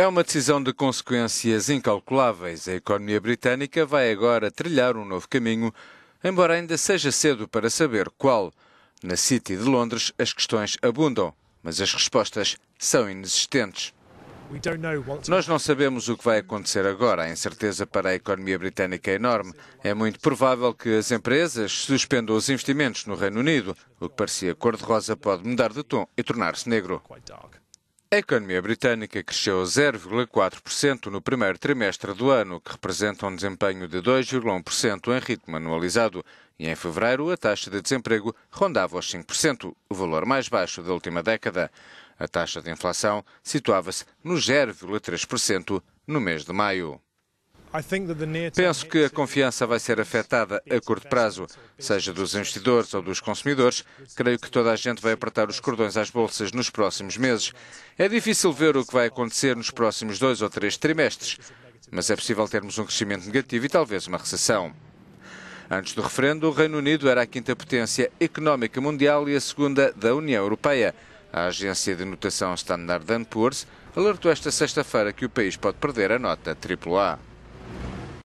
É uma decisão de consequências incalculáveis. A economia britânica vai agora trilhar um novo caminho, embora ainda seja cedo para saber qual. Na City de Londres, as questões abundam, mas as respostas são inexistentes. Nós não sabemos o que vai acontecer agora. A incerteza para a economia britânica é enorme. É muito provável que as empresas suspendam os investimentos no Reino Unido. O que parecia cor-de-rosa pode mudar de tom e tornar-se negro. A economia britânica cresceu 0,4% no primeiro trimestre do ano, que representa um desempenho de 2,1% em ritmo anualizado, e em fevereiro a taxa de desemprego rondava os 5%, o valor mais baixo da última década. A taxa de inflação situava-se no 0,3% no mês de maio. Penso que a confiança vai ser afetada a curto prazo, seja dos investidores ou dos consumidores. Creio que toda a gente vai apertar os cordões às bolsas nos próximos meses. É difícil ver o que vai acontecer nos próximos dois ou três trimestres, mas é possível termos um crescimento negativo e talvez uma recessão. Antes do referendo, o Reino Unido era a quinta potência económica mundial e a segunda da União Europeia. A agência de notação Standard Poor's alertou esta sexta-feira que o país pode perder a nota AAA.